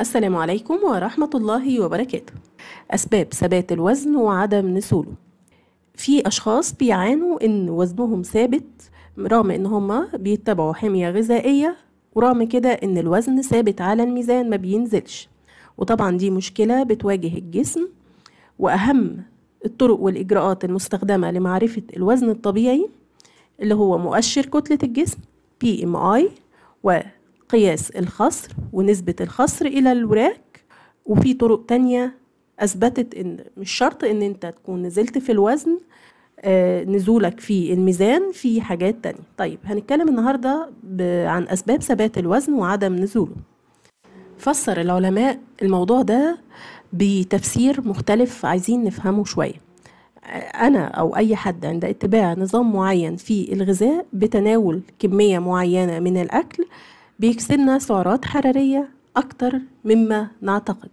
السلام عليكم ورحمة الله وبركاته أسباب ثبات الوزن وعدم نسوله في أشخاص بيعانوا إن وزنهم ثابت رغم إن هما بيتبعوا حمية غذائية ورغم كده إن الوزن ثابت على الميزان ما بينزلش وطبعا دي مشكلة بتواجه الجسم وأهم الطرق والإجراءات المستخدمة لمعرفة الوزن الطبيعي اللي هو مؤشر كتلة الجسم PMI و قياس الخصر ونسبة الخصر إلى الوراك وفي طرق تانية أثبتت إن مش شرط إن أنت تكون نزلت في الوزن آه، نزولك في الميزان في حاجات تانية طيب هنتكلم النهاردة عن أسباب ثبات الوزن وعدم نزوله فسر العلماء الموضوع ده بتفسير مختلف عايزين نفهمه شوية أنا أو أي حد عند اتباع نظام معين في الغذاء بتناول كمية معينة من الأكل بيكسبنا سعرات حرارية أكتر مما نعتقد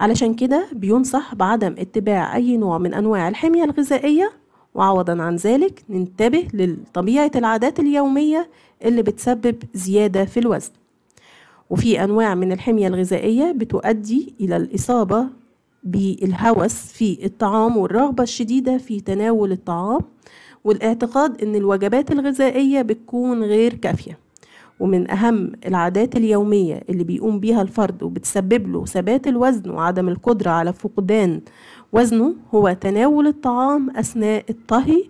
علشان كده بينصح بعدم اتباع أي نوع من أنواع الحمية الغذائية وعوضا عن ذلك ننتبه لطبيعة العادات اليومية اللي بتسبب زيادة في الوزن وفي أنواع من الحمية الغذائية بتؤدي إلى الإصابة بالهوس في الطعام والرغبة الشديدة في تناول الطعام والاعتقاد إن الوجبات الغذائية بتكون غير كافية ومن أهم العادات اليومية اللي بيقوم بيها الفرد وبتسبب له ثبات الوزن وعدم القدرة على فقدان وزنه هو تناول الطعام أثناء الطهي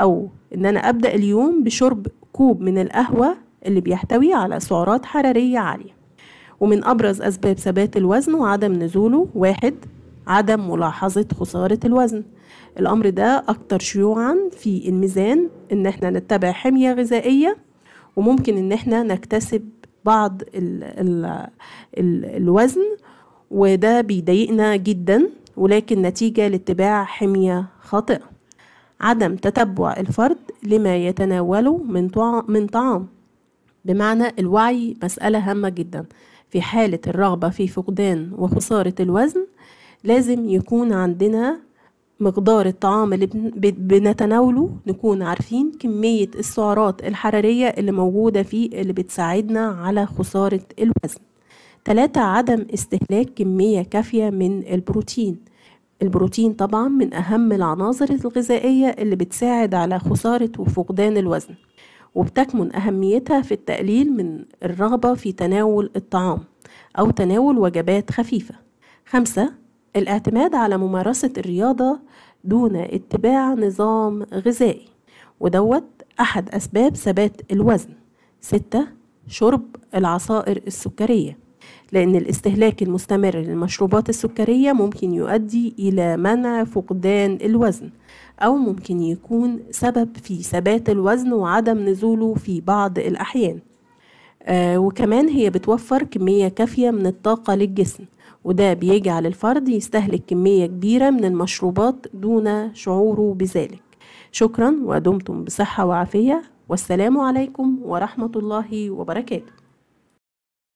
أو إن أنا أبدأ اليوم بشرب كوب من القهوة اللي بيحتوي على سعرات حرارية عالية ومن أبرز أسباب ثبات الوزن وعدم نزوله واحد عدم ملاحظة خسارة الوزن الأمر ده أكتر شيوعا في الميزان إن احنا نتبع حمية غذائية وممكن ان احنا نكتسب بعض ال الـ الـ الوزن وده بيضايقنا جدا ولكن نتيجة لاتباع حمية خاطئة عدم تتبع الفرد لما يتناوله من من طعام بمعنى الوعي مسألة هامة جدا في حالة الرغبة في فقدان وخسارة الوزن لازم يكون عندنا مقدار الطعام اللي بنتناوله نكون عارفين كمية السعرات الحرارية اللي موجودة فيه اللي بتساعدنا على خسارة الوزن تلاتة عدم استهلاك كمية كافية من البروتين البروتين طبعا من أهم العناصر الغذائية اللي بتساعد على خسارة وفقدان الوزن وبتكمن أهميتها في التقليل من الرغبة في تناول الطعام أو تناول وجبات خفيفة خمسة الاعتماد على ممارسة الرياضة دون اتباع نظام غذائي ودوت أحد أسباب ثبات الوزن ستة شرب العصائر السكرية لأن الاستهلاك المستمر للمشروبات السكرية ممكن يؤدي إلى منع فقدان الوزن أو ممكن يكون سبب في ثبات الوزن وعدم نزوله في بعض الأحيان آه وكمان هي بتوفر كمية كافية من الطاقة للجسم وده بيجعل الفرد يستهلك كمية كبيرة من المشروبات دون شعوره بذلك شكرا ودمتم بصحة وعافية والسلام عليكم ورحمة الله وبركاته